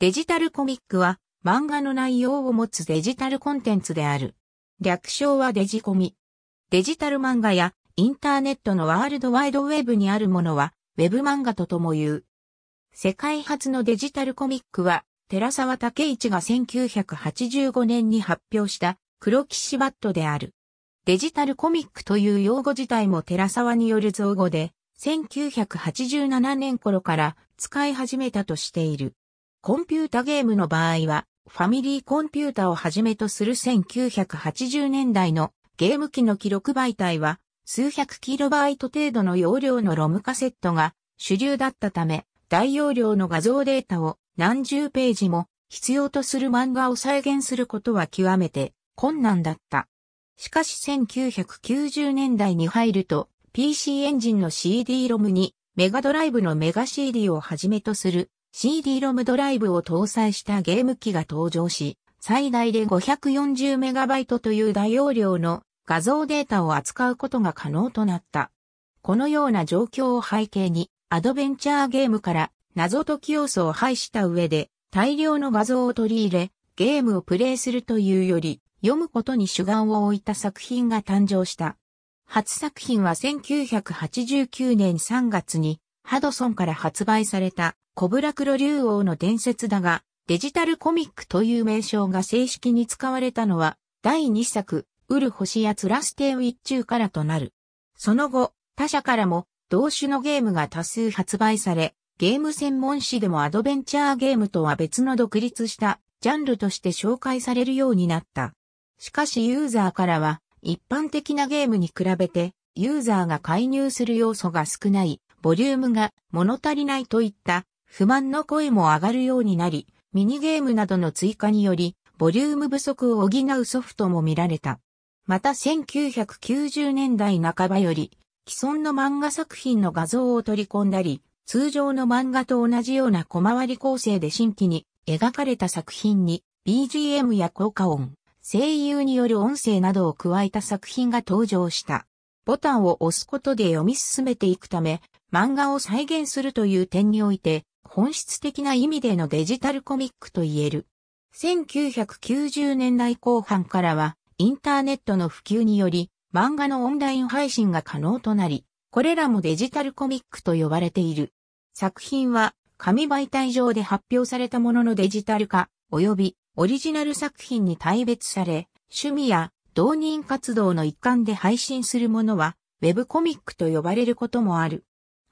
デジタルコミックは漫画の内容を持つデジタルコンテンツである。略称はデジコミ。デジタル漫画やインターネットのワールドワイドウェブにあるものはウェブ漫画ととも言う。世界初のデジタルコミックは寺沢武一が1985年に発表した黒騎士バットである。デジタルコミックという用語自体も寺沢による造語で1987年頃から使い始めたとしている。コンピュータゲームの場合は、ファミリーコンピュータをはじめとする1980年代のゲーム機の記録媒体は、数百キロバイト程度の容量のロムカセットが主流だったため、大容量の画像データを何十ページも必要とする漫画を再現することは極めて困難だった。しかし1990年代に入ると PC エンジンの CD ロムにメガドライブのメガ CD をはじめとする CD-ROM ドライブを搭載したゲーム機が登場し、最大で 540MB という大容量の画像データを扱うことが可能となった。このような状況を背景に、アドベンチャーゲームから謎解き要素を排した上で、大量の画像を取り入れ、ゲームをプレイするというより、読むことに主眼を置いた作品が誕生した。初作品は1989年3月にハドソンから発売された、コブラクロ竜王の伝説だが、デジタルコミックという名称が正式に使われたのは、第2作、ウル星やツラステウィッチューからとなる。その後、他社からも、同種のゲームが多数発売され、ゲーム専門誌でもアドベンチャーゲームとは別の独立したジャンルとして紹介されるようになった。しかしユーザーからは、一般的なゲームに比べて、ユーザーが介入する要素が少ない、ボリュームが物足りないといった不満の声も上がるようになり、ミニゲームなどの追加により、ボリューム不足を補うソフトも見られた。また1990年代半ばより、既存の漫画作品の画像を取り込んだり、通常の漫画と同じような小回り構成で新規に描かれた作品に BGM や効果音、声優による音声などを加えた作品が登場した。ボタンを押すことで読み進めていくため、漫画を再現するという点において、本質的な意味でのデジタルコミックと言える。1990年代後半からは、インターネットの普及により、漫画のオンライン配信が可能となり、これらもデジタルコミックと呼ばれている。作品は、紙媒体上で発表されたもののデジタル化、及びオリジナル作品に大別され、趣味や同人活動の一環で配信するものは、ウェブコミックと呼ばれることもある。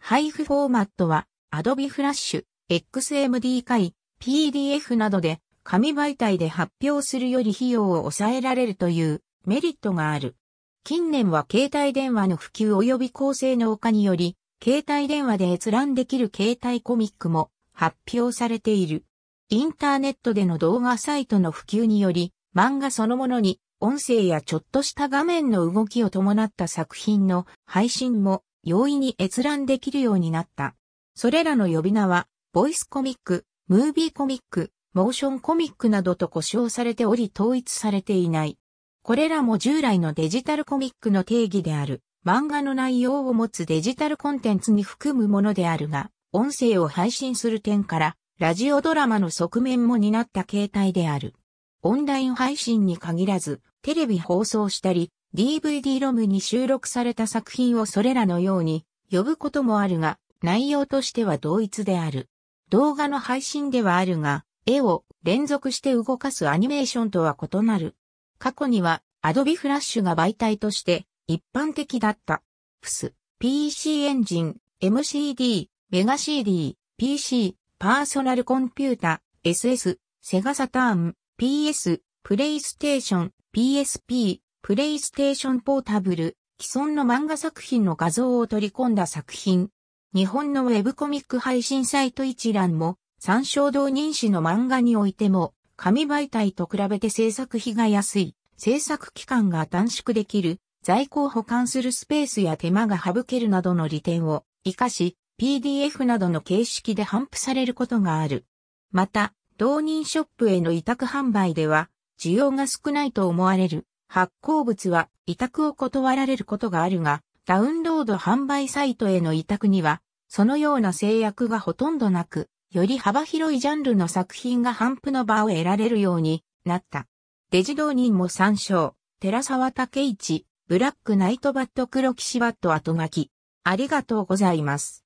配布フォーマットは Adobe Flash、XMD 回、PDF などで紙媒体で発表するより費用を抑えられるというメリットがある。近年は携帯電話の普及及び高性能化により、携帯電話で閲覧できる携帯コミックも発表されている。インターネットでの動画サイトの普及により、漫画そのものに音声やちょっとした画面の動きを伴った作品の配信も容易に閲覧できるようになった。それらの呼び名は、ボイスコミック、ムービーコミック、モーションコミックなどと呼称されており統一されていない。これらも従来のデジタルコミックの定義である、漫画の内容を持つデジタルコンテンツに含むものであるが、音声を配信する点から、ラジオドラマの側面も担った形態である。オンライン配信に限らず、テレビ放送したり、DVD ロムに収録された作品をそれらのように呼ぶこともあるが、内容としては同一である。動画の配信ではあるが、絵を連続して動かすアニメーションとは異なる。過去には Adobe Flash が媒体として一般的だった。プス、PC エンジン、MCD、メガ CD、PC、パーソナルコンピュータ、SS、セガサターン、PS、プレイステーション、PSP、プレイステーションポータブル、既存の漫画作品の画像を取り込んだ作品。日本のウェブコミック配信サイト一覧も、参照同人誌の漫画においても、紙媒体と比べて制作費が安い、制作期間が短縮できる、在庫を保管するスペースや手間が省けるなどの利点を活かし、PDF などの形式で頒布されることがある。また、同人ショップへの委託販売では、需要が少ないと思われる発行物は委託を断られることがあるが、ダウンロード販売サイトへの委託には、そのような制約がほとんどなく、より幅広いジャンルの作品が反布の場を得られるようになった。デジドーニンも参照、寺沢武一、ブラックナイトバット黒騎士バット後書き。ありがとうございます。